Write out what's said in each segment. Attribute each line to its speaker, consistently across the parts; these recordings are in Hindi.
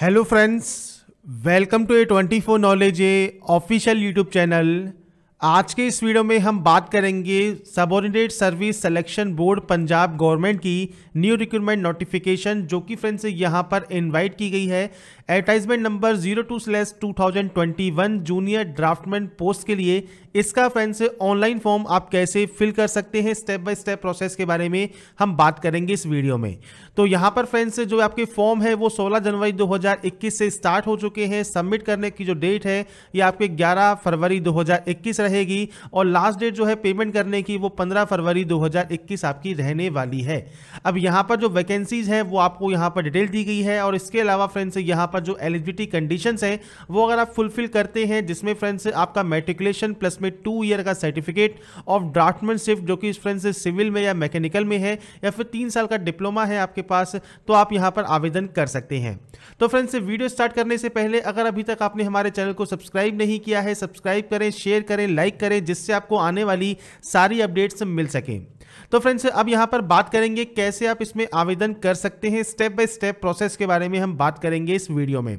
Speaker 1: hello friends welcome to A twenty four knowledge A official YouTube channel आज के इस वीडियो में हम बात करेंगे subordinate service selection board Punjab government की न्यू रिक्रूटमेंट नोटिफिकेशन जो कि फ्रेंड्स यहां पर इनवाइट की गई है advertisement number zero two slash two thousand twenty one junior draftman post के लिए इसका फ्रेंड्स ऑनलाइन फॉर्म आप कैसे फिल कर सकते हैं स्टेप बाय स्टेप प्रोसेस के बारे में हम बात करेंगे इस वीडियो में तो यहाँ पर फ्रेंड्स जो आपके फॉर्म है वो 16 जनवरी 2021 से स्टार्ट हो चुके हैं सबमिट करने की जो डेट है ये आपके 11 फरवरी 2021 रहेगी और लास्ट डेट जो है पेमेंट करने की वो 15 फरवरी 2021 आपकी रहने वाली है अब यहाँ पर जो वैकेंसीज है वो आपको यहाँ पर डिटेल दी गई है और इसके अलावा फ्रेंड्स यहाँ पर जो एलिजिबिलिटी कंडीशन है वो अगर आप फुलफिल करते हैं जिसमें फ्रेंड्स आपका मेट्रिकुलेशन प्लस में में टू ईयर का सर्टिफिकेट ऑफ ड्राफ्टमैनशिप जो कि फ्रेंड्स सिविल में या मैकेनिकल में है या फिर तीन साल का डिप्लोमा है आपके पास तो आप यहाँ पर आवेदन कर सकते हैं तो फ्रेंड्स वीडियो स्टार्ट करने से पहले अगर अभी तक आपने हमारे चैनल को सब्सक्राइब नहीं किया है सब्सक्राइब करें शेयर करें लाइक करें जिससे आपको आने वाली सारी अपडेट्स मिल सकें तो फ्रेंड्स अब यहां पर बात करेंगे कैसे आप इसमें आवेदन कर सकते हैं स्टेप बाय स्टेप प्रोसेस के बारे में हम बात करेंगे इस वीडियो में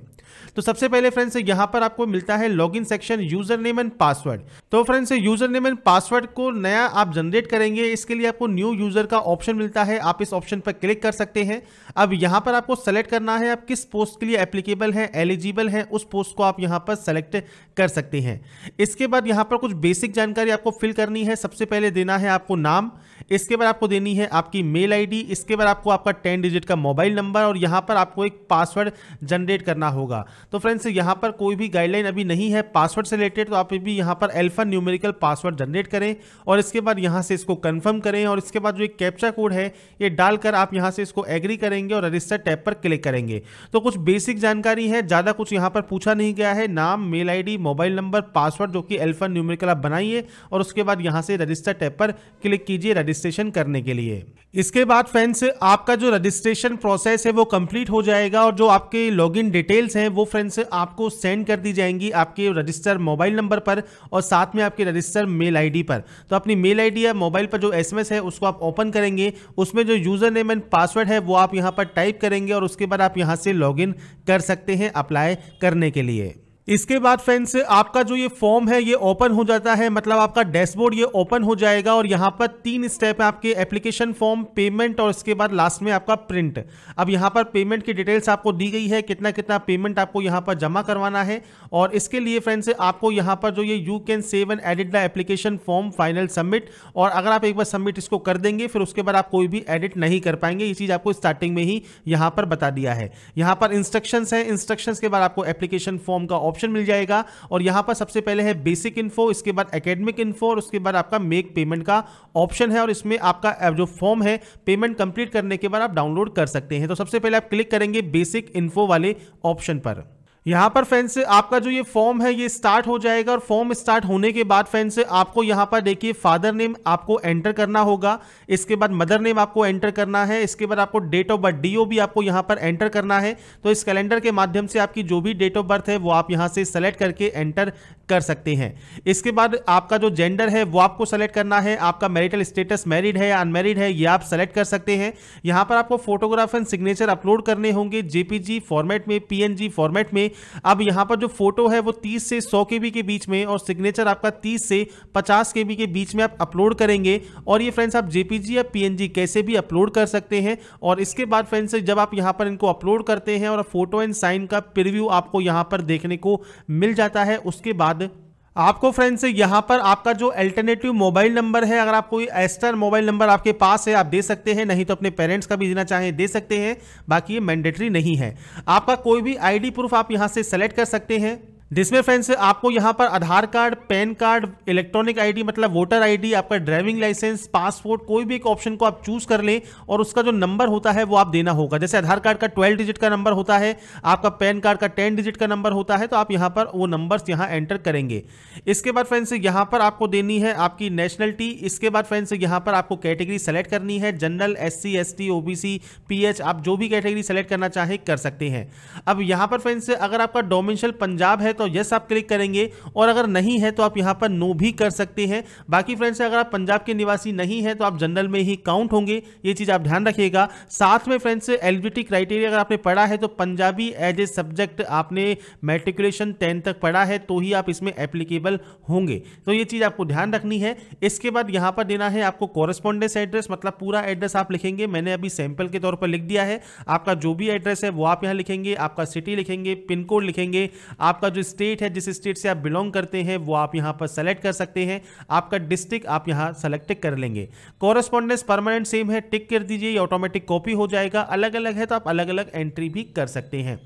Speaker 1: तो सबसे पहले फ्रेंड्स यहाँ पर आपको मिलता है log section user name and password तो friends user name and password को नया आप जनरेट करेंगे इसके लिए आपको न्यू यूजर का ऑप्शन मिलता है आप इस ऑप्शन पर क्लिक कर सकते हैं अब यहाँ पर आपको सेलेक्ट करना है आप किस पोस्ट के लिए एप्लीकेबल है एलिजिबल है उस पोस्ट को आप यहाँ पर सेलेक्ट कर सकते हैं इसके बाद यहाँ पर कुछ बेसिक जानकारी आपको फिल करनी है सबसे पहले देना है आपको नाम इसके बाद आपको देनी है आपकी मेल आईडी इसके बाद आपको आपका टेन डिजिट का मोबाइल नंबर और यहाँ पर आपको एक पासवर्ड जनरेट करना होगा तो फ्रेंड्स यहाँ पर कोई भी गाइडलाइन अभी नहीं है पासवर्ड से रिलेटेड तो आप भी यहाँ पर एल्फा न्यूमेरिकल पासवर्ड जनरेट करें और इसके बाद यहाँ से इसको कन्फर्म करें और इसके बाद जो एक कैप्चा कोड है ये डालकर आप यहाँ से इसको एग्री करेंगे और रजिस्टर टैप पर क्लिक करेंगे तो कुछ बेसिक जानकारी है ज़्यादा कुछ यहाँ पर पूछा नहीं गया है नाम मेल आई मोबाइल नंबर पासवर्ड जो कि एल्फा न्यूमेरिकल आप बनाइए और उसके बाद यहाँ से रजिस्टर टैप पर क्लिक कीजिए रजिस्ट्रेशन करने के लिए इसके बाद फ्रेंड्स आपका जो रजिस्ट्रेशन प्रोसेस है वो कंप्लीट हो जाएगा और जो आपके लॉगिन डिटेल्स हैं वो फ्रेंड्स आपको सेंड कर दी जाएंगी आपके रजिस्टर मोबाइल नंबर पर और साथ में आपके रजिस्टर मेल आईडी पर तो अपनी मेल आईडी या मोबाइल पर जो एसएमएस है उसको आप ओपन करेंगे उसमें जो यूज़र नेम एंड पासवर्ड है वो आप यहाँ पर टाइप करेंगे और उसके बाद आप यहाँ से लॉग कर सकते हैं अप्लाई करने के लिए इसके बाद फ्रेंड्स आपका जो ये फॉर्म है ये ओपन हो जाता है मतलब आपका डैशबोर्ड ये ओपन हो जाएगा और यहाँ पर तीन स्टेप है आपके एप्लीकेशन फॉर्म पेमेंट और इसके बाद लास्ट में आपका प्रिंट अब यहाँ पर पेमेंट की डिटेल्स आपको दी गई है कितना कितना पेमेंट आपको यहाँ पर जमा करवाना है और इसके लिए फ्रेंड्स आपको यहाँ पर जो ये you can save and edit the application form final submit और अगर आप एक बार सबमिट इसको कर देंगे फिर उसके बाद आप कोई भी एडिट नहीं कर पाएंगे ये चीज़ आपको स्टार्टिंग में ही यहाँ पर बता दिया है यहाँ पर इंस्ट्रक्शन है इंस्ट्रक्शन के बाद आपको एप्लीकेशन फॉर्म का ऑप्शन ऑप्शन मिल जाएगा और यहां पर सबसे पहले है बेसिक इन्फो इसके बाद एकेडमिक इन्फो और उसके बाद आपका मेक पेमेंट का ऑप्शन है और इसमें आपका जो फॉर्म है पेमेंट कंप्लीट करने के बाद आप डाउनलोड कर सकते हैं तो सबसे पहले आप क्लिक करेंगे बेसिक इन्फो वाले ऑप्शन पर यहाँ पर फ्रेंड्स आपका जो ये फॉर्म है ये स्टार्ट हो जाएगा और फॉर्म स्टार्ट होने के बाद फ्रेंड्स आपको यहाँ पर देखिए फादर नेम आपको एंटर करना होगा इसके बाद मदर नेम आपको एंटर करना है इसके बाद आपको डेट ऑफ बर्थ डीओ भी आपको यहाँ पर एंटर करना है तो इस कैलेंडर के माध्यम से आपकी जो भी डेट ऑफ बर्थ है वो आप यहाँ से सेलेक्ट करके एंटर कर सकते हैं इसके बाद आपका जो जेंडर है वो आपको सेलेक्ट करना है आपका मैरिटल स्टेटस मैरिड है या अनमेरिड है ये आप सेलेक्ट कर सकते हैं यहाँ पर आपको फोटोग्राफ एंड सिग्नेचर अपलोड करने होंगे जेपीजी फॉर्मेट में पीएनजी फॉर्मेट में अब यहाँ पर जो फोटो है वो 30 से 100 के के बीच में और सिग्नेचर आपका 30 से 50 के के बीच में आप अपलोड करेंगे और ये फ्रेंड्स आप जेपीजी या पीएनजी कैसे भी अपलोड कर सकते हैं और इसके बाद फ्रेंड्स जब आप यहाँ पर इनको अपलोड करते हैं और फोटो एंड साइन का प्रिव्यू आपको यहाँ पर देखने को मिल जाता है उसके बाद आपको फ्रेंड्स यहाँ पर आपका जो अल्टरनेटिव मोबाइल नंबर है अगर आप कोई एस्टर मोबाइल नंबर आपके पास है आप दे सकते हैं नहीं तो अपने पेरेंट्स का भी देना चाहें दे सकते हैं बाकी ये मैंडेटरी नहीं है आपका कोई भी आईडी प्रूफ आप यहाँ से सेलेक्ट कर सकते हैं जिसमें फ्रेंड्स आपको यहाँ पर Aadhaar card PAN card electronic ID मतलब वोटर आईडी आपका ड्राइविंग लाइसेंस पासपोर्ट कोई भी एक ऑप्शन को आप चूज कर लें और उसका जो नंबर होता है वो आप देना होगा जैसे आधार कार्ड का ट्वेल्व डिजिट का नंबर होता है आपका पैन कार्ड का टेन डिजिट का नंबर होता है तो आप यहाँ पर वो नंबर यहाँ एंटर करेंगे इसके बाद फ्रेंड्स यहाँ पर आपको देनी है आपकी नेशनलिटी इसके बाद फ्रेंड्स यहाँ पर आपको कैटेगरी सेलेक्ट करनी है general S C S T O B C P H आप जो भी कैटेगरी सेलेक्ट करना चाहें कर सकते हैं अब यहाँ पर फ्रेंड्स अगर आपका डोमेंशल पंजाब है तो यस आप क्लिक करेंगे और अगर नहीं है तो आप यहाँ पर नो भी कर सकते हैं बाकी फ्रेंड्स अगर आप पंजाब के निवासी नहीं है तो आप जनरल में ही काउंट होंगे ये चीज़ आप ध्यान रखिएगा साथ में फ्रेंड्स एलिजिबिलिटी क्राइटेरिया अगर आपने पढ़ा है तो पंजाबी एज ए सब्जेक्ट आपने मेट्रिकुलेशन टेंथ तक पढ़ा है तो ही आप इसमें एप्लीकेबल होंगे तो ये चीज़ आपको ध्यान रखनी है इसके बाद यहां पर देना है आपको कॉरेस्पॉन्डेंस एड्रेस मतलब पूरा एड्रेस आप लिखेंगे मैंने अभी सैंपल के तौर पर लिख दिया है आपका जो भी एड्रेस है वो आप यहां लिखेंगे आपका सिटी लिखेंगे पिन कोड लिखेंगे आपका जो स्टेट है जिस स्टेट से आप बिलोंग करते हैं वो आप यहाँ पर सेलेक्ट कर सकते हैं आपका डिस्ट्रिक्ट आप यहाँ सेलेक्ट कर लेंगे कॉरेस्पॉन्डेंस परमानेंट सेम है टिक कर दीजिए ये ऑटोमेटिक कॉपी हो जाएगा अलग अलग है तो आप अलग अलग एंट्री भी कर सकते हैं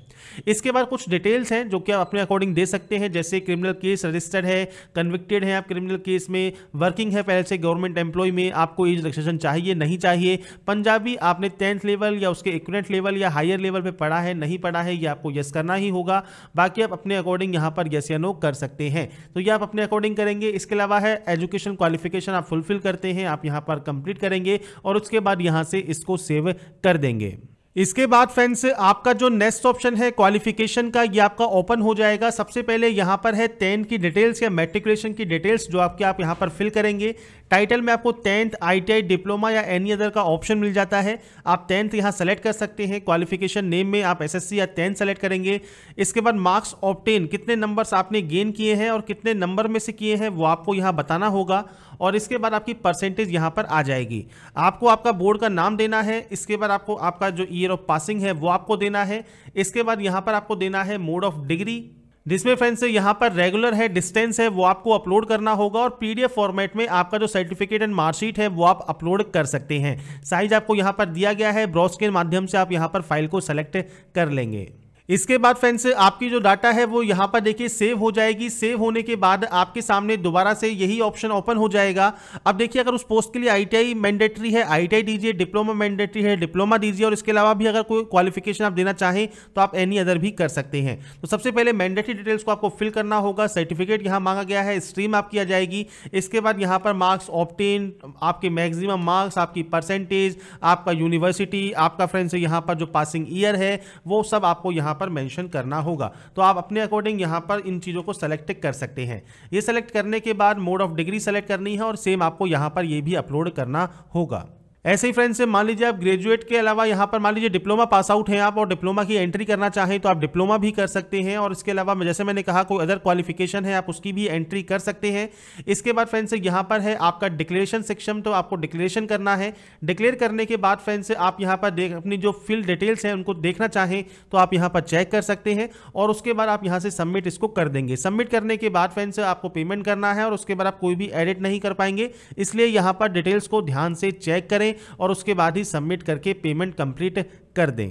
Speaker 1: इसके बाद कुछ डिटेल्स हैं जो कि आप अपने अकॉर्डिंग दे सकते हैं जैसे क्रिमिनल केस रजिस्टर्ड है कन्विक्टेड है आप क्रिमिनल केस में वर्किंग है पहले से गवर्नमेंट एम्प्लॉय में आपको एज रजिस्ट्रेशन चाहिए नहीं चाहिए पंजाबी आपने टेंथ लेवल या उसके इक्वेंट लेवल या हायर लेवल पर पढ़ा है नहीं पढ़ा है ये आपको यस करना ही होगा बाकी आप अपने अकॉर्डिंग अकॉर्डिंग यहाँ पर यस या नो कर सकते हैं तो ये आप अपने अकॉर्डिंग करेंगे इसके अलावा है एजुकेशन क्वालिफिकेशन आप फुलफिल करते हैं आप यहाँ पर कंप्लीट करेंगे और उसके बाद यहाँ से इसको सेव कर देंगे इसके बाद फ्रेंड्स आपका जो नेक्स्ट ऑप्शन है क्वालिफिकेशन का ये आपका ओपन हो जाएगा सबसे पहले यहाँ पर है टेन की डिटेल्स या मेट्रिकुलेशन की डिटेल्स जो आपके आप यहाँ पर फिल करेंगे टाइटल में आपको टेंथ आईटीआई डिप्लोमा या एनी अदर का ऑप्शन मिल जाता है आप टेंथ यहाँ सेलेक्ट कर सकते हैं क्वालिफिकेशन नेम में आप एसएससी या टेंथ सेलेक्ट करेंगे इसके बाद मार्क्स ऑप्टेन कितने नंबर्स आपने गेन किए हैं और कितने नंबर में से किए हैं वो आपको यहाँ बताना होगा और इसके बाद आपकी परसेंटेज यहाँ पर आ जाएगी आपको आपका बोर्ड का नाम देना है इसके बाद आपको आपका जो ईयर ऑफ पासिंग है वो आपको देना है इसके बाद यहाँ पर आपको देना है मोड ऑफ डिग्री जिसमें फ्रेंड्स यहाँ पर रेगुलर है डिस्टेंस है वो आपको अपलोड करना होगा और पीडीएफ फॉर्मेट में आपका जो सर्टिफिकेट एंड मार्कशीट है वो आप अपलोड कर सकते हैं साइज आपको यहाँ पर दिया गया है ब्रॉस के माध्यम से आप यहाँ पर फाइल को सेलेक्ट कर लेंगे इसके बाद फ्रेंड्स आपकी जो डाटा है वो यहाँ पर देखिए सेव हो जाएगी सेव होने के बाद आपके सामने दोबारा से यही ऑप्शन ओपन हो जाएगा अब देखिए अगर उस पोस्ट के लिए आईटीआई मैंडेटरी है आईटीआई दीजिए डिप्लोमा मैंडेटरी है डिप्लोमा दीजिए और इसके अलावा भी अगर कोई क्वालिफिकेशन आप देना चाहें तो आप एनी अदर भी कर सकते हैं तो सबसे पहले मैंडेटरी डिटेल्स को आपको फिल करना होगा सर्टिफिकेट यहाँ मांगा गया है स्ट्रीम आप किया जाएगी इसके बाद यहाँ पर मार्क्स ऑप्टेन आपके मैक्सिमम मार्क्स आपकी परसेंटेज आपका यूनिवर्सिटी आपका फ्रेंड्स यहाँ पर जो पासिंग ईयर है वो सब आपको यहाँ यहाँ पर मेंशन करना होगा तो आप अपने अकॉर्डिंग यहाँ पर इन चीज़ों को सेलेक्ट कर सकते हैं ये सेलेक्ट करने के बाद मोड ऑफ डिग्री सेलेक्ट करनी है और सेम आपको यहाँ पर ये भी अपलोड करना होगा ऐसे ही फ्रेंड्स मान लीजिए आप ग्रेजुएट के अलावा यहाँ पर मान लीजिए डिप्लोमा पास आउट हैं आप और डिप्लोमा की एंट्री करना चाहें तो आप डिप्लोमा भी कर सकते हैं और इसके अलावा जैसे मैंने कहा कोई अदर क्वालिफिकेशन है आप उसकी भी एंट्री कर सकते हैं इसके बाद फ्रेंड्स यहाँ पर है आपका डिक्लेरेशन सेक्शन तो आपको डिक्लेरेशन करना है डिक्लेयर करने के बाद फ्रेंड्स आप यहाँ पर देख अपनी जो फील्ड डिटेल्स हैं उनको देखना चाहें तो आप यहाँ पर चेक कर सकते हैं और उसके बाद आप यहाँ से सबमिट इसको कर देंगे सबमिट करने के बाद फ्रेंड्स आपको पेमेंट करना है और उसके बाद आप कोई भी एडिट नहीं कर पाएंगे इसलिए यहाँ पर डिटेल्स को ध्यान से चेक करें करें और उसके बाद ही सबमिट करके पेमेंट कंप्लीट कर दें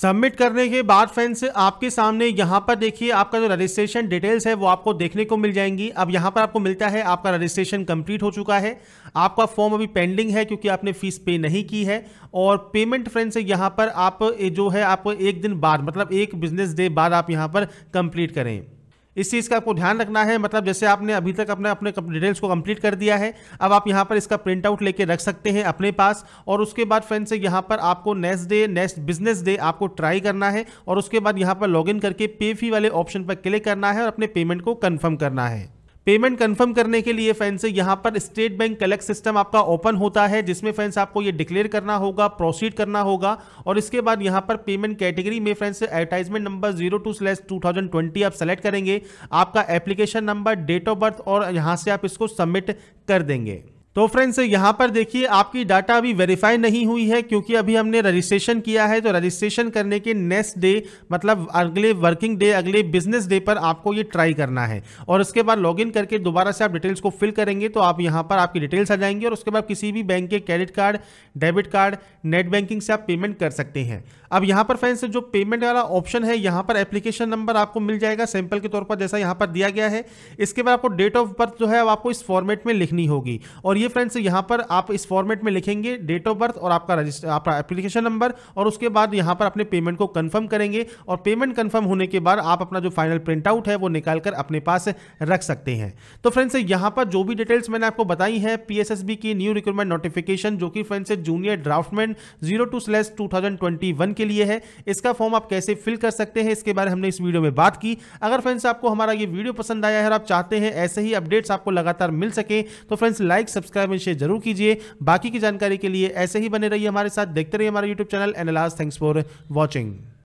Speaker 1: सबमिट करने के बाद फ्रेंड्स आपके सामने यहाँ पर देखिए आपका जो रजिस्ट्रेशन डिटेल्स है वो आपको देखने को मिल जाएंगी अब यहाँ पर आपको मिलता है आपका रजिस्ट्रेशन कंप्लीट हो चुका है आपका फॉर्म अभी पेंडिंग है क्योंकि आपने फीस पे नहीं की है और पेमेंट फ्रेंड्स यहाँ पर आप जो है आप एक दिन बाद मतलब एक बिजनेस डे बाद आप यहाँ पर कंप्लीट करें इस चीज़ का आपको ध्यान रखना है मतलब जैसे आपने अभी तक अपने अपने डिटेल्स को कंप्लीट कर दिया है अब आप यहाँ पर इसका प्रिंट आउट लेके रख सकते हैं अपने पास और उसके बाद फ्रेंड से यहाँ पर आपको next day next business day आपको ट्राई करना है और उसके बाद यहाँ पर लॉगिन करके पे फी वाले ऑप्शन पर क्लिक करना है और अपने पेमेंट को कन्फर्म करना है पेमेंट कंफर्म करने के लिए फ्रेंड्स यहाँ पर स्टेट बैंक कलेक्ट सिस्टम आपका ओपन होता है जिसमें फ्रेंड्स आपको ये डिक्लेयर करना होगा प्रोसीड करना होगा और इसके बाद यहाँ पर पेमेंट कैटेगरी में friends advertisement number zero two slash two thousand twenty आप सेलेक्ट करेंगे आपका application number date of birth और यहाँ से आप इसको सबमिट कर देंगे तो फ्रेंड्स यहाँ पर देखिए आपकी डाटा अभी वेरीफाई नहीं हुई है क्योंकि अभी हमने रजिस्ट्रेशन किया है तो रजिस्ट्रेशन करने के नेक्स्ट डे मतलब अगले वर्किंग डे अगले बिजनेस डे पर आपको ये ट्राई करना है और उसके बाद लॉगिन करके दोबारा से आप डिटेल्स को फिल करेंगे तो आप यहाँ पर आपकी डिटेल्स आ जाएंगी और उसके बाद किसी भी बैंक के credit card debit card net banking से आप पेमेंट कर सकते हैं अब यहाँ पर फ्रेंड्स जो पेमेंट वाला ऑप्शन है यहाँ पर एप्लीकेशन नंबर आपको मिल जाएगा सैंपल के तौर पर जैसा यहाँ पर दिया गया है इसके बाद आपको डेट ऑफ बर्थ जो है अब आपको इस फॉर्मेट में लिखनी होगी और ये फ्रेंड्स यहाँ पर आप इस फॉर्मेट में लिखेंगे डेट ऑफ बर्थ और आपका रजिस्टर आपका एप्लीकेशन नंबर और उसके बाद यहाँ पर अपने पेमेंट को कन्फर्म करेंगे और पेमेंट कन्फर्म होने के बाद आप अपना जो फाइनल प्रिंट आउट है वो निकाल कर अपने पास रख सकते हैं तो फ्रेंड्स यहाँ पर जो भी डिटेल्स मैंने आपको बताई है पीएसएसबी की न्यू रिक्रूटमेंट नोटिफिकेशन जो कि friends junior draftsman zero two slash two thousand twenty one के लिए है इसका फॉर्म आप कैसे फिल कर सकते हैं इसके बारे में हमने इस वीडियो में बात की अगर फ्रेंड्स आपको हमारा ये वीडियो पसंद आया है और आप चाहते हैं ऐसे ही अपडेट्स आपको लगातार मिल सके तो friends like subscribe and share जरूर कीजिए बाकी की जानकारी के लिए ऐसे ही बने रहिए हमारे साथ देखते रहिए हमारा YouTube channel and thanks for watching